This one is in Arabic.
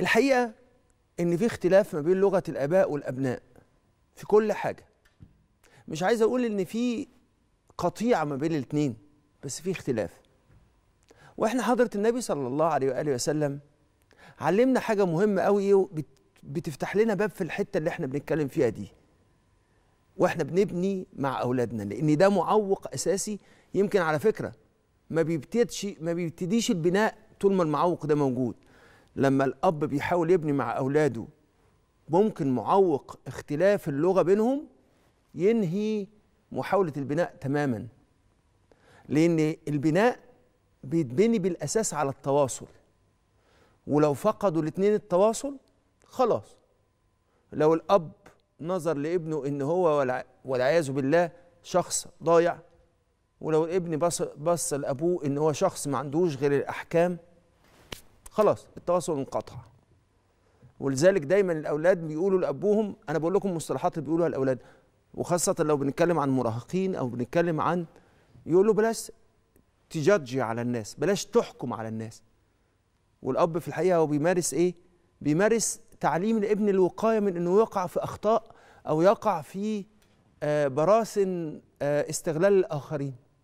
الحقيقه ان في اختلاف ما بين لغه الاباء والابناء في كل حاجه مش عايز اقول ان في قطيعه ما بين الاثنين بس في اختلاف واحنا حضره النبي صلى الله عليه واله وسلم علمنا حاجه مهمه قوي بتفتح لنا باب في الحته اللي احنا بنتكلم فيها دي واحنا بنبني مع اولادنا لان ده معوق اساسي يمكن على فكره ما بيبتديش ما بيبتديش البناء طول ما المعوق ده موجود لما الاب بيحاول يبني مع اولاده ممكن معوق اختلاف اللغه بينهم ينهي محاوله البناء تماما لان البناء بيتبني بالاساس على التواصل ولو فقدوا الاثنين التواصل خلاص لو الاب نظر لابنه ان هو والعياذ بالله شخص ضايع ولو الابن بص بص لابوه ان هو شخص ما عندوش غير الاحكام خلاص التواصل انقطع ولذلك دايما الاولاد بيقولوا لابوهم انا بقول لكم مصطلحات بيقولوها الاولاد وخاصه لو بنتكلم عن مراهقين او بنتكلم عن يقولوا بلاش تجادجي على الناس بلاش تحكم على الناس والاب في الحقيقه هو بيمارس ايه بيمارس تعليم لابن الوقايه من انه يقع في اخطاء او يقع في آه، براسن آه، استغلال الاخرين